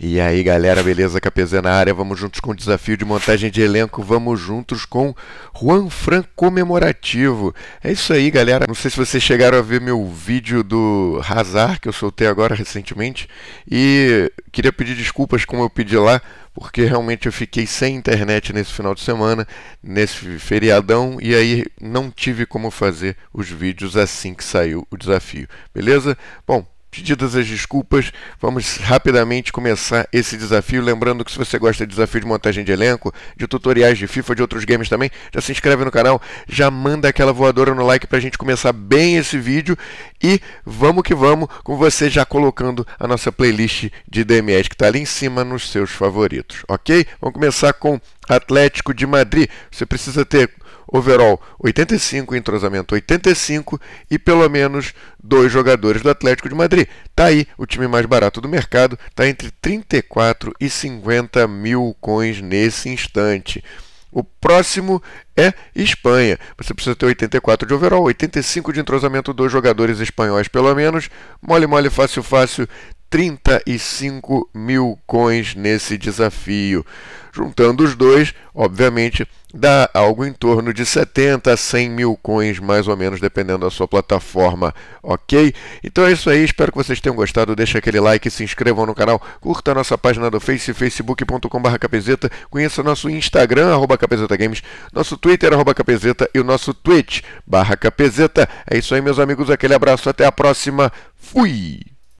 E aí, galera, beleza? KPZ na área, vamos juntos com o desafio de montagem de elenco, vamos juntos com Juan Fran comemorativo. É isso aí, galera. Não sei se vocês chegaram a ver meu vídeo do Razar que eu soltei agora recentemente, e queria pedir desculpas como eu pedi lá, porque realmente eu fiquei sem internet nesse final de semana, nesse feriadão, e aí não tive como fazer os vídeos assim que saiu o desafio, beleza? Bom, Ditas as desculpas, vamos rapidamente começar esse desafio. Lembrando que se você gosta de desafio de montagem de elenco, de tutoriais de FIFA, de outros games também, já se inscreve no canal, já manda aquela voadora no like para a gente começar bem esse vídeo. E vamos que vamos com você já colocando a nossa playlist de DMS que está ali em cima nos seus favoritos, ok? Vamos começar com Atlético de Madrid. Você precisa ter overall 85, entrosamento 85 e pelo menos dois jogadores do Atlético de Madrid. Tá aí o time mais barato do mercado, tá entre 34 e 50 mil coins nesse instante. O próximo é Espanha. Você precisa ter 84 de overall, 85 de entrosamento, dois jogadores espanhóis pelo menos. Mole, mole, fácil, fácil. 35 mil coins nesse desafio. Juntando os dois, obviamente, dá algo em torno de 70 a 100 mil coins, mais ou menos, dependendo da sua plataforma, ok? Então é isso aí, espero que vocês tenham gostado, deixa aquele like, se inscrevam no canal, curta a nossa página do Face, facebook.com.br capezeta, conheça nosso Instagram, arroba capezetagames, nosso Twitter, arroba capezeta e o nosso Twitch, barra capezeta. É isso aí, meus amigos, aquele abraço, até a próxima, fui!